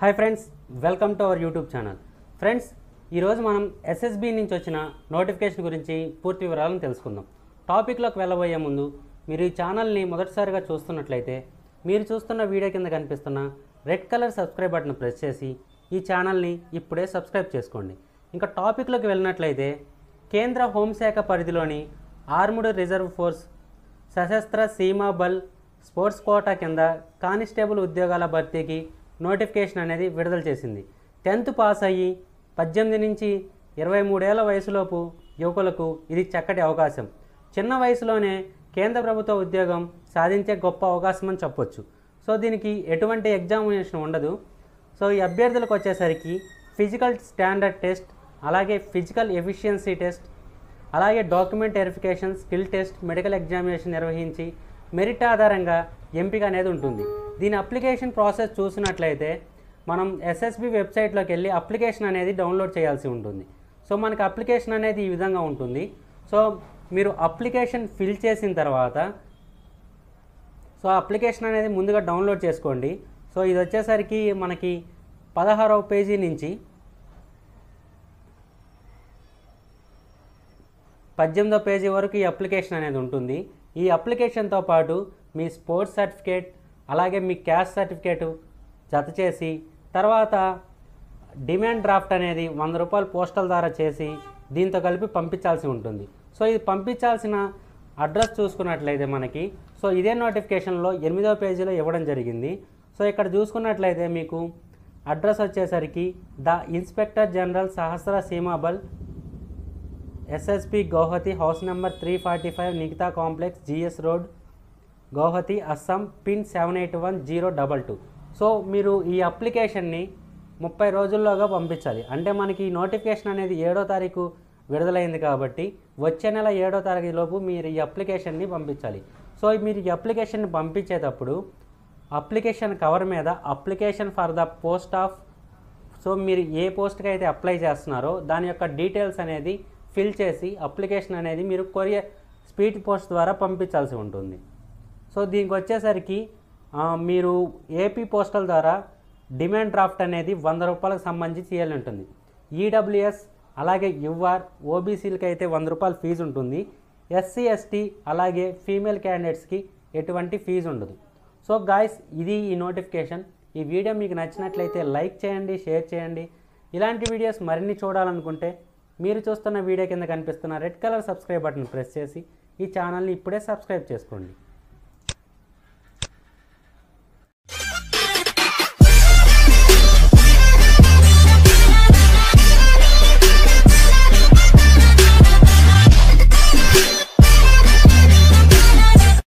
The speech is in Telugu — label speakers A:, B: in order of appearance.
A: hi friends welcome to our YouTube channel friends ఈరోజు మనం ఎస్ఎస్బి నుంచి వచ్చిన నోటిఫికేషన్ గురించి పూర్తి వివరాలను తెలుసుకుందాం టాపిక్లోకి వెళ్ళబోయే ముందు మీరు ఈ ఛానల్ని మొదటిసారిగా చూస్తున్నట్లయితే మీరు చూస్తున్న వీడియో కింద కనిపిస్తున్న red colour subscribe button press చేసి ఈ ఛానల్ని ఇప్పుడే సబ్స్క్రైబ్ చేసుకోండి ఇంకా టాపిక్లోకి వెళ్ళినట్లయితే కేంద్ర హోంశాఖ పరిధిలోని armed reserve force Sashastra Seema Bal sports quota కింద కానిస్టేబుల్ ఉద్యోగాల భర్తీకి నోటిఫికేషన్ అనేది విడుదల చేసింది టెన్త్ పాస్ అయ్యి పద్దెనిమిది నుంచి ఇరవై మూడేళ్ల వయసులోపు యువకులకు ఇది చక్కటి అవకాశం చిన్న వయసులోనే కేంద్ర ప్రభుత్వ ఉద్యోగం సాధించే గొప్ప అవకాశం అని చెప్పొచ్చు సో దీనికి ఎటువంటి ఎగ్జామినేషన్ ఉండదు సో ఈ అభ్యర్థులకు వచ్చేసరికి ఫిజికల్ స్టాండర్డ్ టెస్ట్ అలాగే ఫిజికల్ ఎఫిషియన్సీ టెస్ట్ అలాగే document verification skill test medical examination నిర్వహించి మెరిట్ ఆధారంగా ఎంపిక అనేది ఉంటుంది దీని అప్లికేషన్ ప్రాసెస్ చూసినట్లయితే మనం ఎస్ఎస్బి వెబ్సైట్లోకి వెళ్ళి అప్లికేషన్ అనేది డౌన్లోడ్ చేయాల్సి ఉంటుంది సో మనకి అప్లికేషన్ అనేది ఈ విధంగా ఉంటుంది సో మీరు అప్లికేషన్ ఫిల్ చేసిన తర్వాత సో అప్లికేషన్ అనేది ముందుగా డౌన్లోడ్ చేసుకోండి సో ఇది వచ్చేసరికి మనకి పదహారవ పేజీ నుంచి పద్దెనిమిదో పేజీ వరకు ఈ అప్లికేషన్ అనేది ఉంటుంది ఈ అప్లికేషన్తో పాటు మీ స్పోర్ట్స్ సర్టిఫికేట్ అలాగే మీ క్యాష్ సర్టిఫికేటు జత చేసి తర్వాత డిమాండ్ డ్రాఫ్ట్ అనేది వంద రూపాయలు పోస్టల్ ద్వారా చేసి దీంతో కలిపి పంపించాల్సి ఉంటుంది సో ఇది పంపించాల్సిన అడ్రస్ చూసుకున్నట్లయితే మనకి సో ఇదే నోటిఫికేషన్లో ఎనిమిదో పేజీలో ఇవ్వడం జరిగింది సో ఇక్కడ చూసుకున్నట్లయితే మీకు అడ్రస్ వచ్చేసరికి the inspector general Sashastra Seema Bal SSP Guwahati house number three forty five Nikhita complex GS road Guwahati Assam pin seven eight one zero double two so మీరు ఈ అప్లికేషన్ని ముప్పై రోజుల్లోగా పంపించాలి అంటే మనకి ఈ నోటిఫికేషన్ అనేది ఏడో తారీఖు విడుదలైంది కాబట్టి వచ్చే నెల ఏడో తారీఖులోపు మీరు ఈ అప్లికేషన్ని పంపించాలి సో మీరు ఈ అప్లికేషన్ని పంపించేటప్పుడు అప్లికేషన్ కవర్ మీద application for the post of so మీరు ఏ పోస్ట్కి అయితే అప్లై చేస్తున్నారో దాని యొక్క డీటెయిల్స్ అనేది ఫిల్ చేసి అప్లికేషన్ అనేది మీరు కొరియర్ స్పీడ్ పోస్ట్ ద్వారా పంపించాల్సి ఉంటుంది సో దీనికి వచ్చేసరికి మీరు ఏపీ పోస్టల్ ద్వారా డిమాండ్ డ్రాఫ్ట్ అనేది వంద రూపాయలకు సంబంధించి చేయాలి ఉంటుంది ఈడబ్ల్యూఎస్ అలాగే యుఆర్ ఓబీసీలకి అయితే వంద రూపాయలు ఫీజు ఉంటుంది ఎస్సీ ఎస్టీ అలాగే ఫీమేల్ క్యాండిడేట్స్కి ఎటువంటి ఫీజు ఉండదు సో గాయస్ ఇది ఈ నోటిఫికేషన్ ఈ వీడియో మీకు నచ్చినట్లయితే లైక్ చేయండి షేర్ చేయండి ఇలాంటి వీడియోస్ మరిన్ని చూడాలనుకుంటే మీరు చూస్తున్న వీడియో కింద కనిపిస్తున్న red colour subscribe button press చేసి ఈ ఛానల్ని ఇప్పుడే సబ్స్క్రైబ్ చేసుకోండి